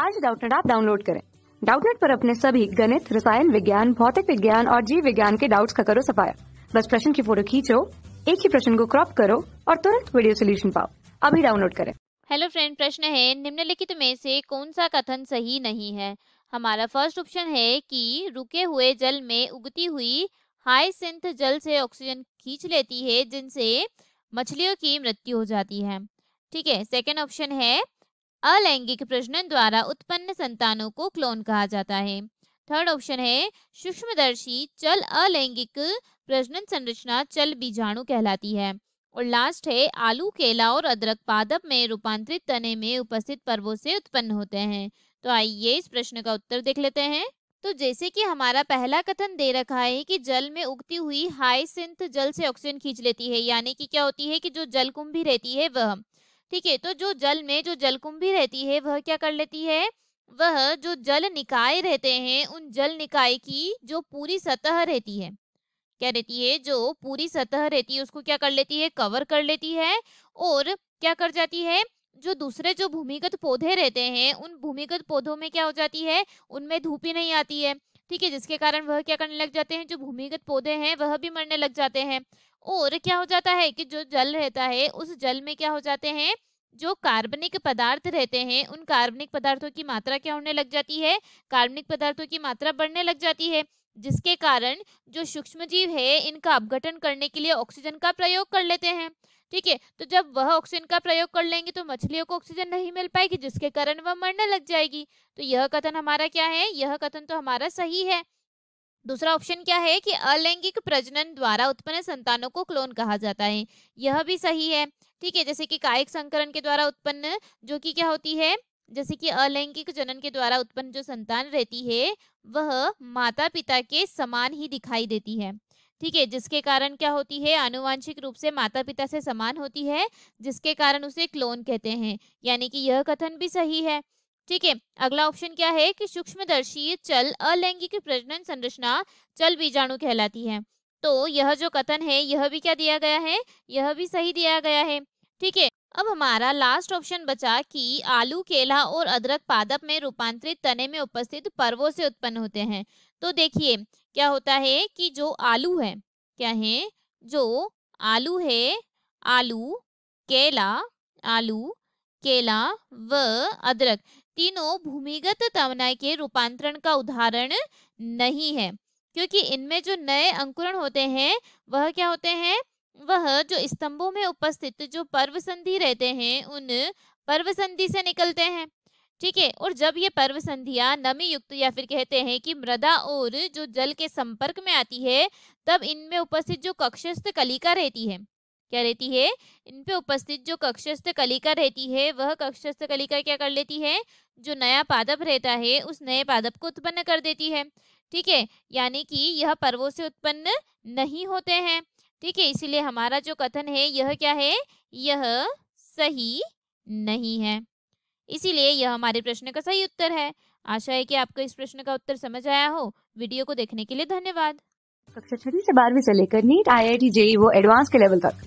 आज डाउटनेट आप डाउनलोड करें डाउटनेट पर अपने सभी गणित रसायन विज्ञान भौतिक विज्ञान और जीव विज्ञान के डाउट्स का करो सफाया बस प्रश्न की फोटो खींचो एक ही प्रश्न को क्रॉप करो और तुरंत वीडियो सोल्यूशन पाओ अभी डाउनलोड करें हेलो फ्रेंड प्रश्न है निम्नलिखित में से कौन सा कथन सही नहीं है हमारा फर्स्ट ऑप्शन है कि रुके हुए जल में उगती हुई हाई सिंथ जल से ऑक्सीजन खींच लेती है जिनसे मछलियों की मृत्यु हो जाती है ठीक है सेकेंड ऑप्शन है अलैंगिक प्रजनन द्वारा उत्पन्न संतानों को क्लोन कहा जाता है थर्ड ऑप्शन है सूक्ष्मदर्शी चल अलैंगिक प्रजनन संरचना चल बीजाणु कहलाती है और लास्ट है आलू केला और अदरक पादप में रूपांतरित तने में उपस्थित पर्वों से उत्पन्न होते हैं तो आइए इस प्रश्न का उत्तर देख लेते हैं तो जैसे कि हमारा पहला कथन दे रखा है कि जल में उगती हुई हाई सिंथ जल से ऑक्सीजन खींच लेती है यानी कि क्या होती है कि जो जल कुंभी रहती है वह ठीक है तो जो जल में जो जलकुंभी रहती है वह क्या कर लेती है वह जो जल निकाय रहते हैं उन जल निकाय की जो पूरी सतह रहती है क्या रहती है जो पूरी सतह रहती है उसको क्या कर लेती है कवर कर लेती है और क्या कर जाती है जो दूसरे जो भूमिगत पौधे रहते हैं उन भूमिगत पौधों में क्या हो जाती है उनमें धूप ही नहीं आती है ठीक है जिसके कारण वह क्या करने लग जाते हैं जो भूमिगत पौधे हैं वह भी मरने लग जाते हैं और क्या हो जाता है कि जो जल रहता है उस जल में क्या हो जाते हैं जो कार्बनिक पदार्थ रहते हैं उन कार्बनिक पदार्थों की मात्रा क्या होने लग जाती है कार्बनिक पदार्थों की मात्रा बढ़ने लग जाती है जिसके कारण जो सूक्ष्म जीव है इनका अपघटन करने के लिए ऑक्सीजन का प्रयोग कर लेते हैं ठीक है तो जब वह ऑक्सीजन का प्रयोग कर लेंगे तो मछलियों को ऑक्सीजन नहीं मिल पाएगी जिसके कारण वह मरने लग जाएगी तो यह कथन हमारा क्या है यह कथन तो हमारा सही है दूसरा ऑप्शन क्या है कि अलैंगिक प्रजनन द्वारा उत्पन्न संतानों को क्लोन कहा जाता है यह भी सही है ठीक है जैसे कि कायिक संकरण के द्वारा उत्पन्न जो कि क्या होती है जैसे कि अलैंगिक जनन के द्वारा उत्पन्न जो संतान रहती है वह माता पिता के समान ही दिखाई देती है ठीक है जिसके कारण क्या होती है आनुवांशिक रूप से माता पिता से समान होती है जिसके कारण उसे क्लोन कहते हैं यानी कि यह कथन भी सही है ठीक है अगला ऑप्शन क्या है कि सूक्ष्मदर्शी चल अलैंगिक प्रजनन संरचना चल बीजाणु कहलाती है तो यह जो कथन है यह भी क्या दिया गया है यह भी सही दिया गया है ठीक है अब हमारा लास्ट ऑप्शन बचा कि आलू केला और अदरक पादप में रूपांतरित तने में उपस्थित पर्वों से उत्पन्न होते हैं तो देखिए क्या होता है कि जो आलू है क्या है जो आलू है आलू केला आलू केला व अदरक तीनों भूमिगत तवनाई के रूपांतरण का उदाहरण नहीं है क्योंकि इनमें जो नए अंकुरण होते हैं वह क्या होते हैं वह जो स्तंभों में उपस्थित जो पर्वसंधि रहते हैं उन पर्वसंधि से निकलते हैं ठीक है और जब ये पर्व संधिया नमी युक्त या फिर कहते हैं कि मृदा और जो जल के संपर्क में आती है तब इनमें उपस्थित जो कक्षस्थ कलिका रहती है क्या रहती है इन पे उपस्थित जो कक्षस्थ कलिका रहती है वह कक्षस्थ कलिका क्या कर लेती है जो नया पादप रहता है उस नए पादप को उत्पन्न कर देती है ठीक है यानी कि यह पर्वों से उत्पन्न नहीं होते हैं ठीक है इसीलिए हमारा जो कथन है यह क्या है यह सही नहीं है इसीलिए यह हमारे प्रश्न का सही उत्तर है आशा है कि आपको इस प्रश्न का उत्तर समझ आया हो वीडियो को देखने के लिए धन्यवाद कक्षा छठी से बारहवीं से लेकर NEET I I T JEE वो एडवांस के लेवल तक